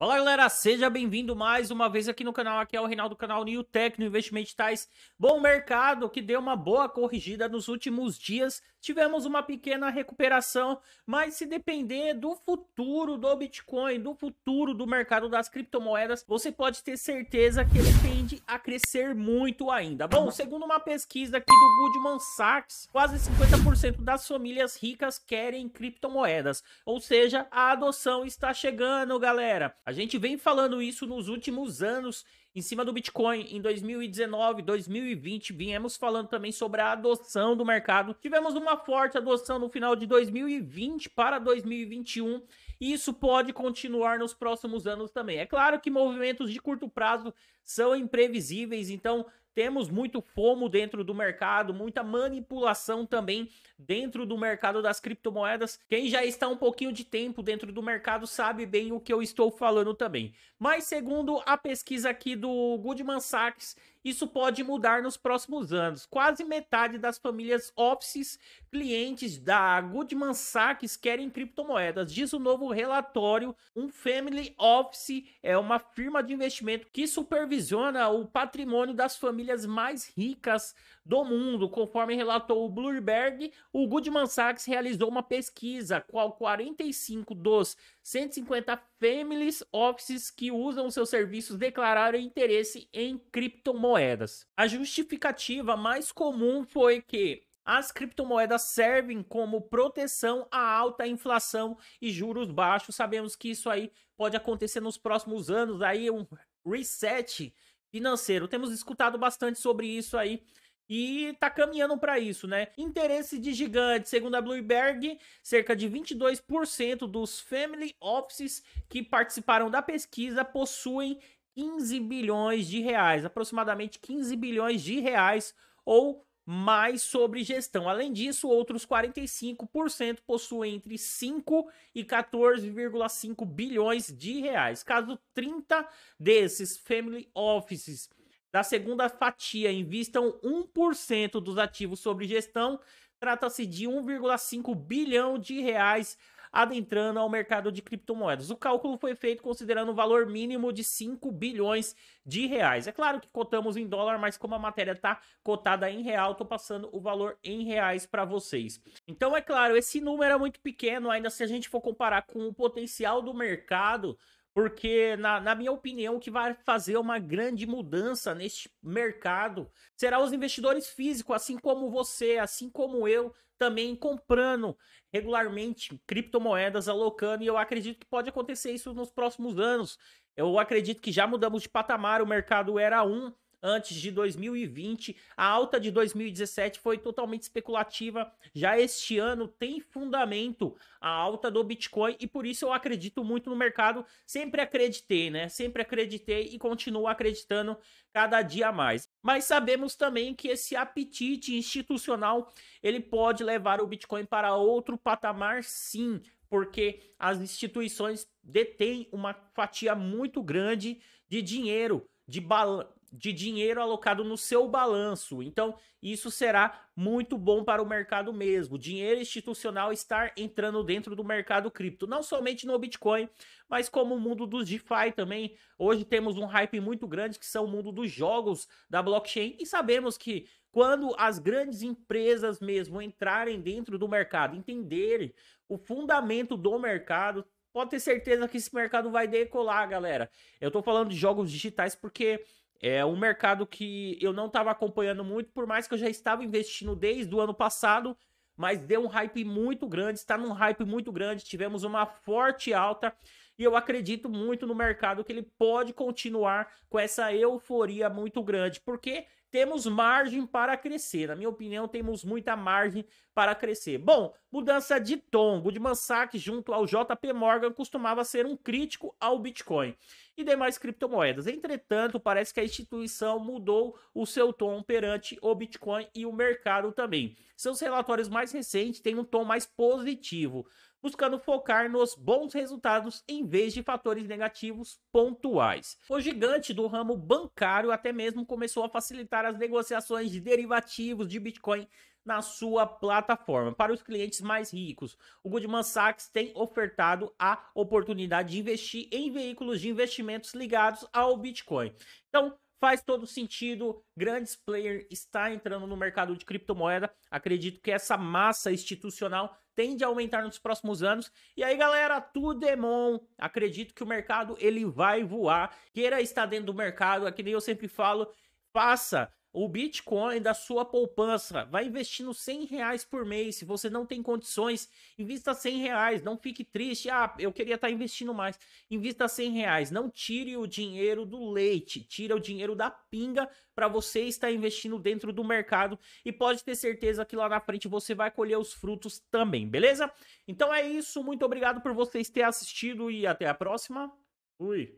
Fala galera, seja bem-vindo mais uma vez aqui no canal. Aqui é o Reinaldo, canal New Tecno Investimentos Tais. Bom mercado que deu uma boa corrigida nos últimos dias. Tivemos uma pequena recuperação, mas se depender do futuro do Bitcoin, do futuro do mercado das criptomoedas, você pode ter certeza que ele tende a crescer muito ainda. Bom, segundo uma pesquisa aqui do Goldman Sachs, quase 50% das famílias ricas querem criptomoedas, ou seja, a adoção está chegando, galera. A gente vem falando isso nos últimos anos em cima do Bitcoin. Em 2019, 2020, viemos falando também sobre a adoção do mercado. Tivemos uma forte adoção no final de 2020 para 2021 e isso pode continuar nos próximos anos também. É claro que movimentos de curto prazo são imprevisíveis, então temos muito fomo dentro do mercado, muita manipulação também dentro do mercado das criptomoedas. Quem já está um pouquinho de tempo dentro do mercado sabe bem o que eu estou falando também. Mas segundo a pesquisa aqui do Goldman Sachs, isso pode mudar nos próximos anos. Quase metade das famílias offices clientes da Goldman Sachs querem criptomoedas, diz o novo relatório. Um family office é uma firma de investimento que supervisiona o patrimônio das famílias mais ricas do mundo. Conforme relatou o Bloomberg, o Goldman Sachs realizou uma pesquisa qual 45 dos 150 families offices que usam seus serviços declararam interesse em criptomoedas. A justificativa mais comum foi que as criptomoedas servem como proteção à alta inflação e juros baixos. Sabemos que isso aí pode acontecer nos próximos anos, aí um reset financeiro. Temos escutado bastante sobre isso aí e tá caminhando para isso, né? Interesse de gigante, segundo a Bloomberg, cerca de 22% dos family offices que participaram da pesquisa possuem 15 bilhões de reais, aproximadamente 15 bilhões de reais ou mais sobre gestão. Além disso, outros 45% possuem entre 5 e 14,5 bilhões de reais. Caso 30 desses family offices da segunda fatia, invistam 1% dos ativos sobre gestão. Trata-se de 1,5 bilhão de reais adentrando ao mercado de criptomoedas. O cálculo foi feito considerando o um valor mínimo de 5 bilhões de reais. É claro que cotamos em dólar, mas como a matéria está cotada em real, estou passando o valor em reais para vocês. Então, é claro, esse número é muito pequeno, ainda se a gente for comparar com o potencial do mercado porque, na, na, minha opinião, o que vai fazer uma grande mudança neste mercado será os investidores físicos, assim como você, assim como eu, também comprando regularmente criptomoedas, alocando, e eu acredito que pode acontecer isso nos próximos anos. Eu acredito que já mudamos de patamar, o mercado era um antes de 2020. A alta de 2017 foi totalmente especulativa. Já este ano tem fundamento a alta do Bitcoin e por isso eu acredito muito no mercado. Sempre acreditei, né? Sempre acreditei e continuo acreditando cada dia mais. Mas sabemos também que esse apetite institucional, ele pode levar o Bitcoin para outro patamar sim, porque as instituições detêm uma fatia muito grande de dinheiro, de, de dinheiro alocado no seu balanço. Então, isso será muito bom para o mercado mesmo. Dinheiro institucional estar entrando dentro do mercado cripto, não somente no Bitcoin, mas como o mundo dos DeFi também. Hoje temos um hype muito grande que são o mundo dos jogos da blockchain e sabemos que quando as grandes empresas mesmo entrarem dentro do mercado, entenderem o fundamento do mercado, pode ter certeza que esse mercado vai decolar, galera. Eu tô falando de jogos digitais porque é um mercado que eu não estava acompanhando muito, por mais que eu já estava investindo desde o ano passado, mas deu um hype muito grande, está num hype muito grande, tivemos uma forte alta e eu acredito muito no mercado que ele pode continuar com essa euforia muito grande, porque temos margem para crescer. Na minha opinião, temos muita margem para crescer. Bom, mudança de tom. de Sachs, junto ao JP Morgan, costumava ser um crítico ao Bitcoin e demais criptomoedas. Entretanto, parece que a instituição mudou o seu tom perante o Bitcoin e o mercado também. Seus relatórios mais recentes têm um tom mais positivo buscando focar nos bons resultados em vez de fatores negativos pontuais. O gigante do ramo bancário até mesmo começou a facilitar as negociações de derivativos de Bitcoin na sua plataforma. Para os clientes mais ricos, o Goldman Sachs tem ofertado a oportunidade de investir em veículos de investimentos ligados ao Bitcoin. Então, Faz todo sentido, grandes players está entrando no mercado de criptomoeda. Acredito que essa massa institucional tende a aumentar nos próximos anos. E aí, galera, tudo é bom acredito que o mercado ele vai voar. Queira estar dentro do mercado, é nem eu sempre falo, faça o Bitcoin da sua poupança. Vai investindo 100 reais por mês. Se você não tem condições, invista 100 reais. Não fique triste. Ah, eu queria estar tá investindo mais. Invista 100 reais. Não tire o dinheiro do leite. Tira o dinheiro da pinga para você estar investindo dentro do mercado. E pode ter certeza que lá na frente você vai colher os frutos também, beleza? Então é isso. Muito obrigado por vocês terem assistido e até a próxima. Fui.